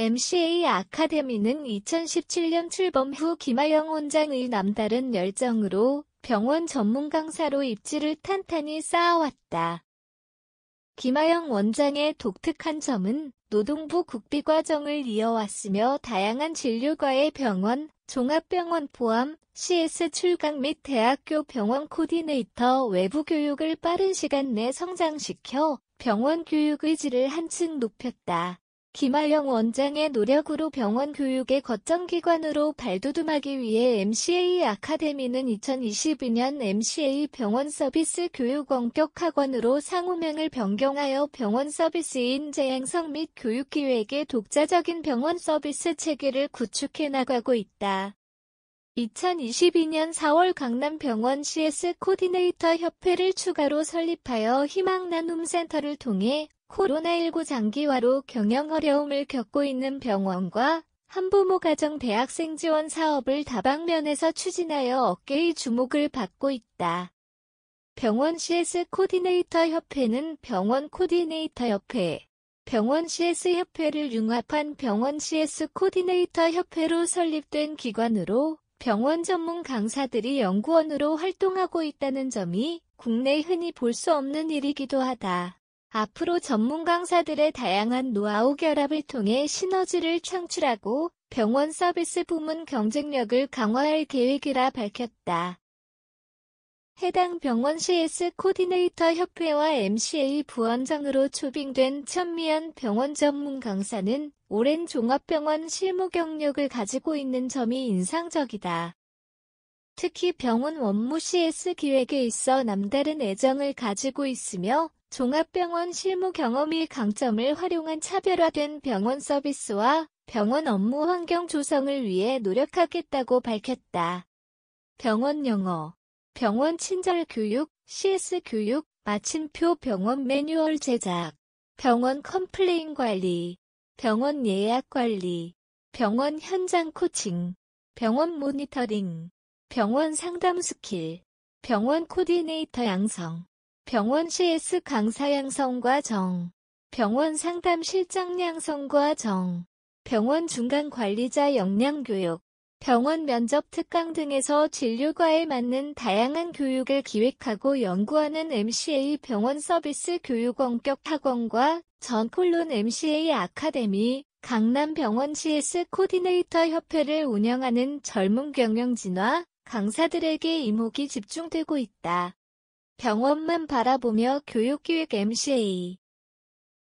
MCA 아카데미는 2017년 출범 후 김하영 원장의 남다른 열정으로 병원 전문 강사로 입지를 탄탄히 쌓아왔다. 김하영 원장의 독특한 점은 노동부 국비과정을 이어왔으며 다양한 진료과의 병원, 종합병원 포함 CS 출강 및 대학교 병원 코디네이터 외부 교육을 빠른 시간 내 성장시켜 병원 교육 의 질을 한층 높였다. 김하영 원장의 노력으로 병원 교육의 거점기관으로 발돋움하기 위해 MCA 아카데미는 2022년 MCA 병원 서비스 교육 원격 학원으로 상호명을 변경하여 병원 서비스인 재양성 및 교육기획의 독자적인 병원 서비스 체계를 구축해 나가고 있다. 2022년 4월 강남병원 CS 코디네이터 협회를 추가로 설립하여 희망나눔센터를 통해 코로나19 장기화로 경영 어려움을 겪고 있는 병원과 한부모 가정 대학생 지원 사업을 다방면에서 추진하여 어깨의 주목을 받고 있다. 병원 CS 코디네이터 협회는 병원 코디네이터 협회, 병원 CS 협회를 융합한 병원 CS 코디네이터 협회로 설립된 기관으로 병원 전문 강사들이 연구원으로 활동하고 있다는 점이 국내 흔히 볼 수 없는 일이기도 하다. 앞으로 전문 강사들의 다양한 노하우 결합을 통해 시너지를 창출하고 병원 서비스 부문 경쟁력을 강화할 계획이라 밝혔다. 해당 병원 CS 코디네이터 협회와 MCA 부원장으로 초빙된 천미연 병원 전문 강사는 오랜 종합병원 실무 경력을 가지고 있는 점이 인상적이다. 특히 병원 원무 CS 기획에 있어 남다른 애정을 가지고 있으며 종합병원 실무 경험이 강점을 활용한 차별화된 병원 서비스와 병원 업무 환경 조성을 위해 노력하겠다고 밝혔다. 병원 영어, 병원 친절 교육, CS 교육, 마침표 병원 매뉴얼 제작, 병원 컴플레인 관리, 병원 예약 관리, 병원 현장 코칭, 병원 모니터링, 병원 상담 스킬, 병원 코디네이터 양성, 병원 CS 강사 양성과 정, 병원 상담 실장 양성과 정, 병원 중간 관리자 역량 교육, 병원 면접 특강 등에서 진료과에 맞는 다양한 교육을 기획하고 연구하는 MCA 병원 서비스 교육 원격 학원과 전콜론 MCA 아카데미, 강남병원 CS 코디네이터 협회를 운영하는 젊은 경영진화 강사들에게 이목이 집중되고 있다. 병원만 바라보며 교육기획 MCA